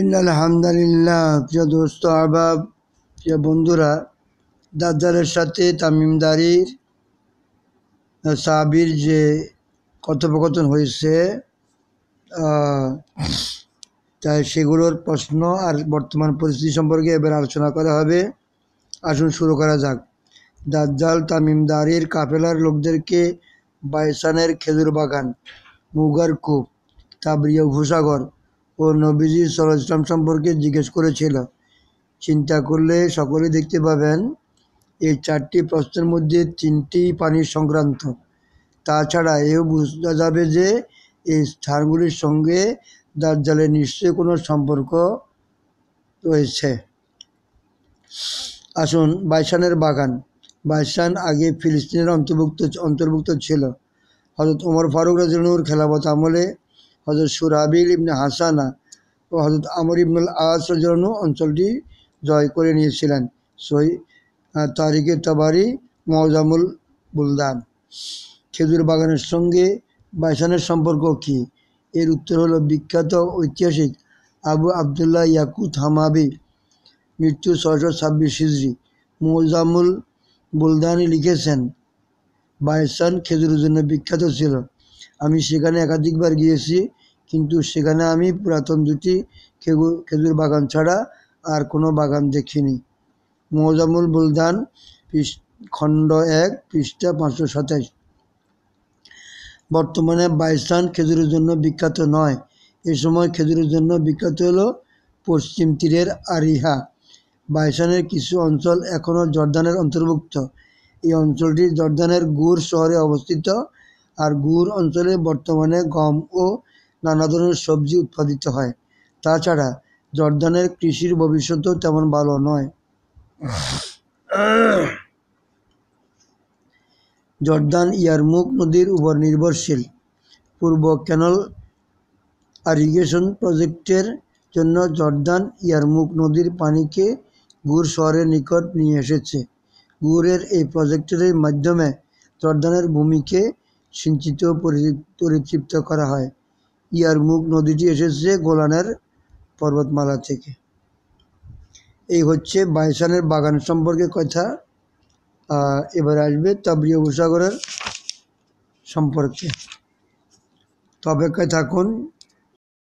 ইন্নাল প্রিয় দোস্ত আহবাব প্রিয় বন্ধুরা দাদ্দারের সাথে তামিমদারির সাবির যে কথোপকথন হয়েছে তাই সেগুলোর প্রশ্ন আর বর্তমান পরিস্থিতি সম্পর্কে এবার আলোচনা করা হবে আসুন শুরু করা যাক দাজ্জাল তামিমদারির কাফেলার লোকদেরকে বাইসানের খেজুর বাগান মুগার কূপ তাবরিয় ভূসাগর ও নবীজি সাল্লাম সম্পর্কে জিজ্ঞেস করেছিল চিন্তা করলে সকলে দেখতে পাবেন এই চারটি প্রশ্নের মধ্যে তিনটি পানির সংক্রান্ত তাছাড়া এও বোঝা যাবে যে এই স্থানগুলির সঙ্গে দার্জালের নিশ্চয়ই কোনো সম্পর্ক রয়েছে আসুন বাইসানের বাগান বাইসান আগে ফিলিস্তিনের অন্তর্ভুক্ত অন্তর্ভুক্ত ছিল হযরত ওমর ফারুক রাজনুর খেলাফত আমলে হজরত সুরাবিল ইবনে হাসানা ও হজরত আমর ইবনুল আসরজনু অঞ্চলটি জয় করে নিয়েছিলেন সই তারিখে তাবারি মজামুল বুলদান খেজুর বাগানের সঙ্গে বাইসানের সম্পর্ক কি এর উত্তর হলো বিখ্যাত ঐতিহাসিক আবু আবদুল্লাহ ইয়াকুত হামাবি মৃত্যু ছয়শো ছাব্বিশ হিজড়ি মৌজামুল বুলদানি লিখেছেন বাইসান খেজুরের জন্য বিখ্যাত ছিল আমি সেখানে একাধিকবার গিয়েছি কিন্তু সেখানে আমি পুরাতন দুটি খেজুর খেজুর বাগান ছাড়া আর কোনো বাগান দেখিনি মৌজামুল বুলদান খণ্ড এক পৃষ্ঠা পাঁচশো সাতাশ বর্তমানে বাইসান খেজুরের জন্য বিখ্যাত নয় এ সময় খেজুরের জন্য বিখ্যাত হল পশ্চিম তীরের আরিহা বাইসানের কিছু অঞ্চল এখনও জর্দানের অন্তর্ভুক্ত এই অঞ্চলটি জর্দানের গুর শহরে অবস্থিত আর গুড় অঞ্চলে বর্তমানে গম ও নানা ধরনের সবজি উৎপাদিত হয় তাছাড়া জর্দানের কৃষির ভবিষ্যতও তেমন ভালো নয় জর্দান মুখ নদীর উপর নির্ভরশীল পূর্ব ক্যানল ইরিগেশন প্রজেক্টের জন্য জর্দান মুখ নদীর পানিকে গুড় শহরের নিকট নিয়ে এসেছে গুড়ের এই প্রজেক্টের মাধ্যমে জর্দানের ভূমিকে সিঞ্চিত পরিতৃপ্ত করা হয় মুখ নদীটি এসেছে গোলানের পর্বতমালা থেকে এই হচ্ছে বাইসানের বাগান সম্পর্কে কথা এবার আসবে তাবরিয় উপসাগরের সম্পর্কে তো অপেক্ষায় থাকুন